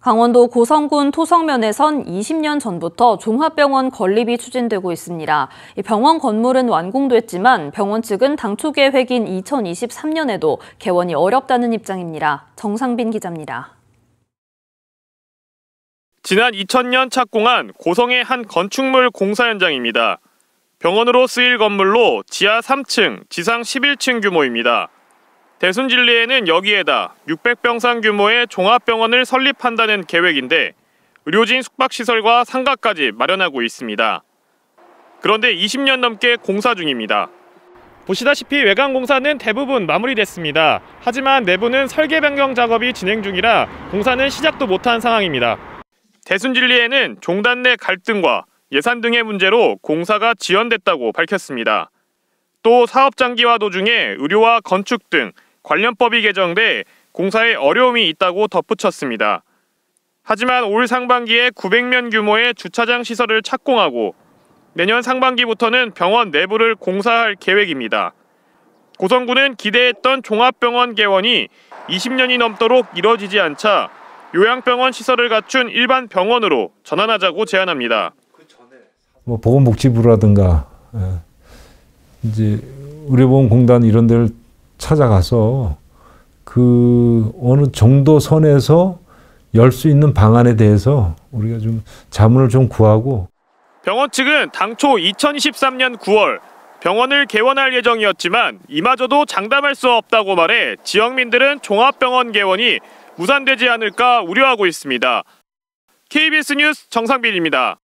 강원도 고성군 토성면에선 20년 전부터 종합병원 건립이 추진되고 있습니다. 병원 건물은 완공됐지만 병원 측은 당초 계획인 2023년에도 개원이 어렵다는 입장입니다. 정상빈 기자입니다. 지난 2000년 착공한 고성의 한 건축물 공사 현장입니다. 병원으로 쓰일 건물로 지하 3층, 지상 11층 규모입니다. 대순진리에는 여기에다 600병상 규모의 종합병원을 설립한다는 계획인데 의료진 숙박시설과 상가까지 마련하고 있습니다. 그런데 20년 넘게 공사 중입니다. 보시다시피 외관 공사는 대부분 마무리됐습니다. 하지만 내부는 설계 변경 작업이 진행 중이라 공사는 시작도 못한 상황입니다. 대순진리에는 종단 내 갈등과 예산 등의 문제로 공사가 지연됐다고 밝혔습니다. 또 사업 장기화 도중에 의료와 건축 등 관련법이 개정돼 공사에 어려움이 있다고 덧붙였습니다. 하지만 올 상반기에 900면 규모의 주차장 시설을 착공하고 내년 상반기부터는 병원 내부를 공사할 계획입니다. 고성구는 기대했던 종합병원 개원이 20년이 넘도록 이뤄지지 않자 요양병원 시설을 갖춘 일반 병원으로 전환하자고 제안합니다. 뭐 보건복지부라든가 예, 이제 의료보험공단 이런 데를 찾아가서 그 어느 정도 선에서 열 수 있는 방안에 대해서 우리가 좀 자문을 좀 구하고 병원 측은 당초 2023년 9월 병원을 개원할 예정이었지만 이마저도 장담할 수 없다고 말해 지역민들은 종합병원 개원이 무산되지 않을까 우려하고 있습니다. KBS 뉴스 정상빈입니다.